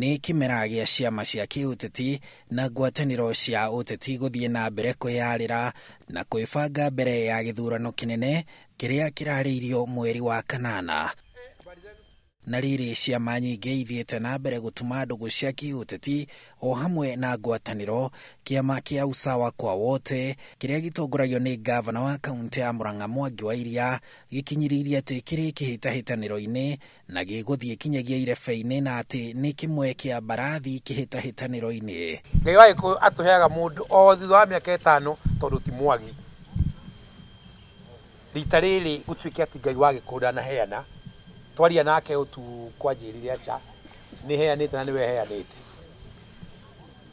nä kä mera a ciama cia kä å teti na ngwatanä cia å teti gå thiä na mbere kwä yarä ra na kwä banga mbere ya gä thurano kä nene kä rä a kä rarä irio mweri wa kanana na riri ciama nyingĩ ithiĩte na mbere gũtuma ndũgũ cia kĩũteti o hamwe na ngwatanĩro kĩama kĩa usawa kwa wote kĩrĩa gĩtongoragio nĩ ngavana wa kaũntĩ ya Murang'a Mwangi wa Iria gĩkinyĩrĩirie atĩ kĩrĩ kĩhĩtahĩtanĩro-inĩ na gĩgũthiĩ kinyagia irebe-inĩ na atĩ nĩ kĩmwe kĩa mbarathi kĩhĩtahĩtanĩro-inĩ Ngai wa Gĩkũyũ atũheaga mũndũ o thutha wa mĩaka ĩtano tondũ ti mwagi rita rĩrĩ gũtuĩke atĩ Ngai wa na ndanaheana twaria nake utu kwanjirire acha ni heanite na niwe heanite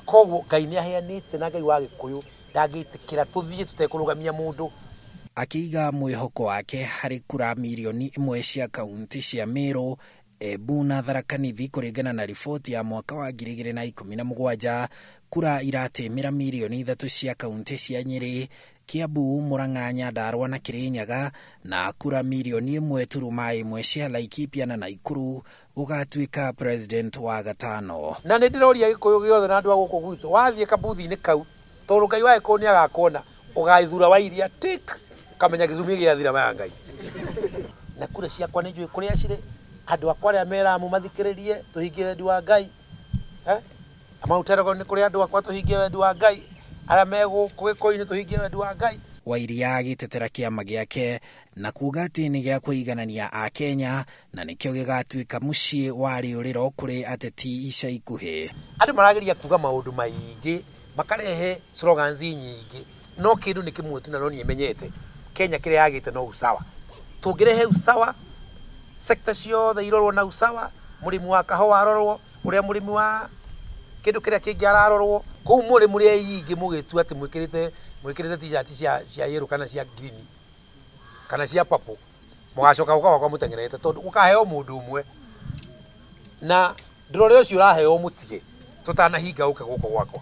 koguo ngai ni aheanite na ngai wa gikuyu ndangitikira tuthie tutekurugamia mundu akiiga mwihoko wake hari kura mirioni imwe cia kaunti cia Meru Embu na Tharaka Nithi kũringana na riboti ya mwaka wa ngiri igĩrĩ na ikũmi na mũgwanja kura iratĩmĩra mirioni ithatũ cia kaunti cia Nyĩrĩ Kiambu Murang'a Ndarwa na Kirinyaga na kura mirioni ĩmwe turuma ĩmwe cia Laikipia na Naikuru gũgatuĩka president wa gatano na nĩ ndĩroria gĩkũyũ gĩothe na andũ a gũkũ gwitũ wathiĩ kabuthi-inĩ kau tondũ ngai wagĩ korwo nĩ agakuona ũgaithura wa iria tik kamenya gĩthumi thira wa ngai na kura ciakwa nĩ njũĩ kũrĩa cirĩ andũ akwa arĩa meraga mũmathikĩrĩrie tũhingie wendi wa ngai eh? mauterago nĩ kũrĩ andũ akwa tũhingie wendi wa ngai aria megå gä tuhingie wendi wa ngai wairia agĩtetera kĩama gĩake na kuuga atĩ nĩ gĩa kũiganania akenya na nĩkĩo gĩgatuĩka mũciĩ wa rĩũrĩro kũrĩ ateti ica ikuhĩ andũ marageria kuuga maũndũ maingĩ makarehe slogans nyingĩ no kĩndũ nĩ kĩmwe tu nanoni menyete kenya kĩrĩa yagĩte no usawa tũngĩrehe usawa sekta ciothe irorwo na usawa mũrĩmi wa kahoa arorwo ũrĩa mũrĩmi wa kindu kiria kingi ararorwo kuu muri muri yingi mugitua ati mwikirite mwikirite t-shirt cia cia yero kana cia green kana cia purple mugacoka ka gwakwa mutengerete tondu gukaheo mundu umwe na ndurore ucio uraheo mutige hinga uke guko gwakwa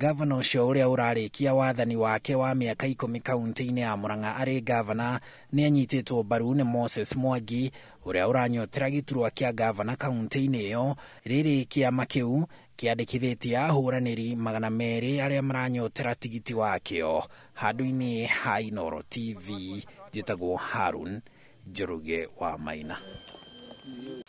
gavana ũcio ũrĩa ũrarĩkia wathani wake wa mĩaka ikũmi kauntĩ inĩ ya mũrang'a arĩ gavana nĩ anyitĩtwo mbaru nĩ moses mwangi ũrĩa ũranyotera gĩturwa kĩa gavana kauntĩ inĩ ĩyo rĩrĩ kĩama kĩu kĩandĩkithĩtie ahũranĩri magana merĩ arĩa maranyotera tigiti wakĩo handũ-inĩ ha inoro tv njĩtagwo harun njũrũge wa maina